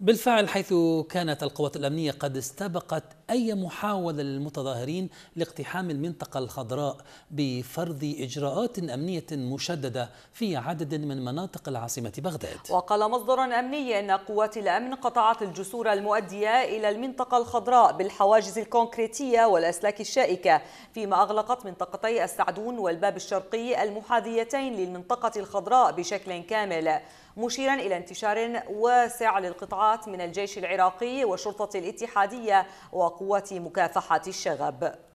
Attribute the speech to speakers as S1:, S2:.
S1: بالفعل حيث كانت القوات الأمنية قد استبقت أي محاولة للمتظاهرين لاقتحام المنطقة الخضراء بفرض إجراءات أمنية مشددة في عدد من مناطق العاصمة بغداد
S2: وقال مصدر أمني أن قوات الأمن قطعت الجسور المؤدية إلى المنطقة الخضراء بالحواجز الكونكريتية والأسلاك الشائكة فيما أغلقت منطقتي السعدون والباب الشرقي المحاذيتين للمنطقة الخضراء بشكل كامل مشيرا إلى انتشار واسع للقطاعات من الجيش العراقي والشرطة الاتحادية وقوات مكافحة الشغب